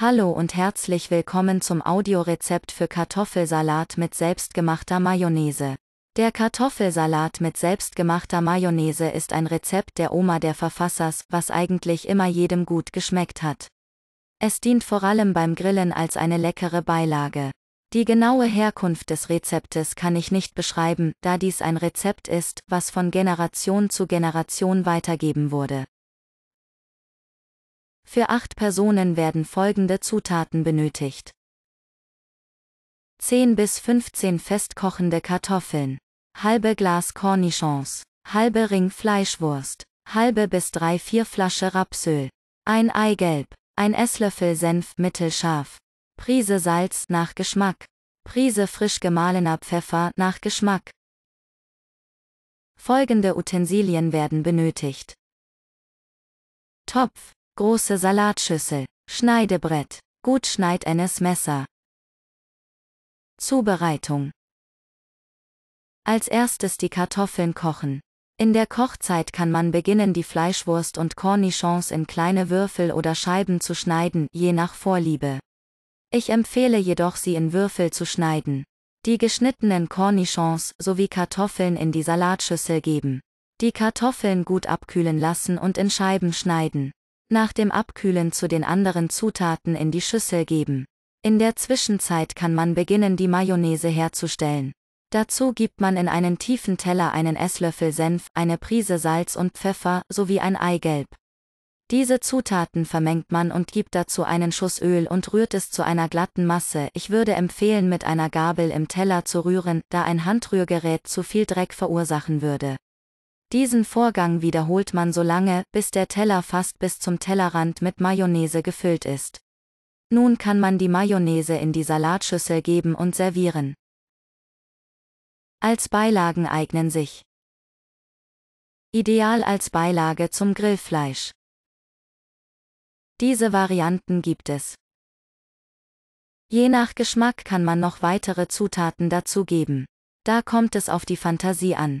Hallo und herzlich willkommen zum Audiorezept für Kartoffelsalat mit selbstgemachter Mayonnaise. Der Kartoffelsalat mit selbstgemachter Mayonnaise ist ein Rezept der Oma der Verfassers, was eigentlich immer jedem gut geschmeckt hat. Es dient vor allem beim Grillen als eine leckere Beilage. Die genaue Herkunft des Rezeptes kann ich nicht beschreiben, da dies ein Rezept ist, was von Generation zu Generation weitergeben wurde. Für acht Personen werden folgende Zutaten benötigt. 10 bis 15 festkochende Kartoffeln, halbe Glas Cornichons, halbe Ring Fleischwurst, halbe bis 3-4 Flasche Rapsöl, ein Eigelb, ein Esslöffel Senf mittelscharf, Prise Salz nach Geschmack, Prise frisch gemahlener Pfeffer nach Geschmack. Folgende Utensilien werden benötigt. Topf, Große Salatschüssel. Schneidebrett. Gut schneidendes Messer. Zubereitung. Als erstes die Kartoffeln kochen. In der Kochzeit kann man beginnen, die Fleischwurst und Cornichons in kleine Würfel oder Scheiben zu schneiden, je nach Vorliebe. Ich empfehle jedoch, sie in Würfel zu schneiden. Die geschnittenen Cornichons sowie Kartoffeln in die Salatschüssel geben. Die Kartoffeln gut abkühlen lassen und in Scheiben schneiden nach dem Abkühlen zu den anderen Zutaten in die Schüssel geben. In der Zwischenzeit kann man beginnen, die Mayonnaise herzustellen. Dazu gibt man in einen tiefen Teller einen Esslöffel Senf, eine Prise Salz und Pfeffer sowie ein Eigelb. Diese Zutaten vermengt man und gibt dazu einen Schuss Öl und rührt es zu einer glatten Masse. Ich würde empfehlen, mit einer Gabel im Teller zu rühren, da ein Handrührgerät zu viel Dreck verursachen würde. Diesen Vorgang wiederholt man so lange, bis der Teller fast bis zum Tellerrand mit Mayonnaise gefüllt ist. Nun kann man die Mayonnaise in die Salatschüssel geben und servieren. Als Beilagen eignen sich. Ideal als Beilage zum Grillfleisch. Diese Varianten gibt es. Je nach Geschmack kann man noch weitere Zutaten dazugeben. Da kommt es auf die Fantasie an.